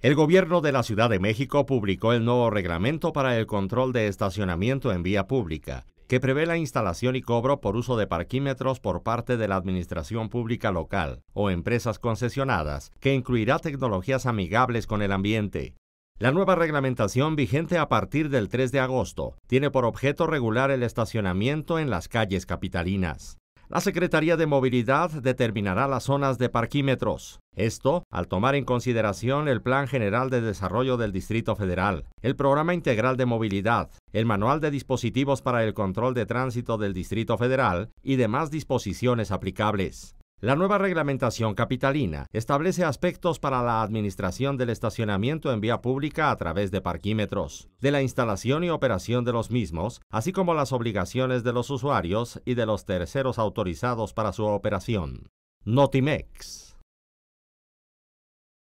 El gobierno de la Ciudad de México publicó el nuevo reglamento para el control de estacionamiento en vía pública, que prevé la instalación y cobro por uso de parquímetros por parte de la Administración Pública Local o empresas concesionadas, que incluirá tecnologías amigables con el ambiente. La nueva reglamentación vigente a partir del 3 de agosto tiene por objeto regular el estacionamiento en las calles capitalinas la Secretaría de Movilidad determinará las zonas de parquímetros. Esto al tomar en consideración el Plan General de Desarrollo del Distrito Federal, el Programa Integral de Movilidad, el Manual de Dispositivos para el Control de Tránsito del Distrito Federal y demás disposiciones aplicables. La nueva reglamentación capitalina establece aspectos para la administración del estacionamiento en vía pública a través de parquímetros, de la instalación y operación de los mismos, así como las obligaciones de los usuarios y de los terceros autorizados para su operación. Notimex.